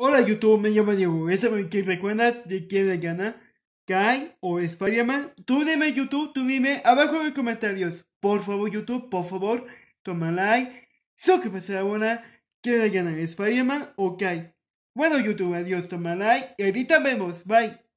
Hola YouTube, me llamo Diego. ¿Eso que recuerdas de quién le gana? ¿Kai o Spiderman, Tú dime YouTube, tú dime abajo en los comentarios. Por favor YouTube, por favor, toma like. So que pasará buena. ¿Quién le gana? ¿Spider-Man o Kai? Bueno YouTube, adiós, toma like. Y ahorita vemos, bye.